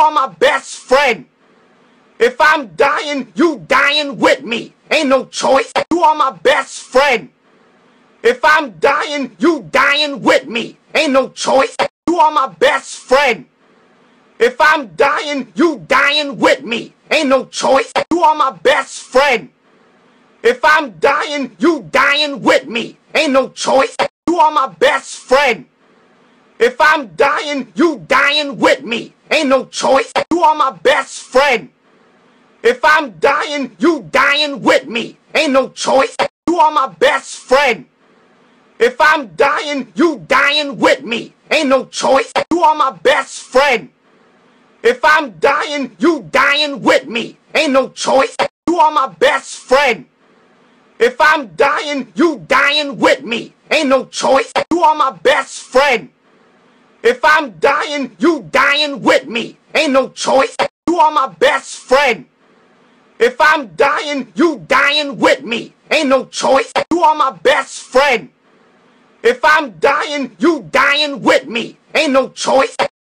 are my best friend. If I'm dying, you dying with me. Ain't no choice. You are my best friend. If I'm dying, you dying with me. Ain't no choice. You are my best friend. If I'm dying, you dying with me. Ain't no choice. You are my best friend. If I'm dying, you dying with me. Ain't no choice. You are my best friend. If I'm dying, you dying with me. Ain't no choice. You are my best friend. If I'm dying, you dying with me. Ain't no choice. You are my best friend. If I'm dying, you dying with me. Ain't no choice. You are my best friend. If I'm dying, you dying with me. Ain't no choice. You are my best friend. If I'm dying, you dying with me. Ain't no choice. You are my best friend. If I'm dying, you dying with me. Ain't no choice. You are my best friend. If I'm dying, you dying with me. Ain't no choice. You are my best friend. If I'm dying, you dying with me. Ain't no choice.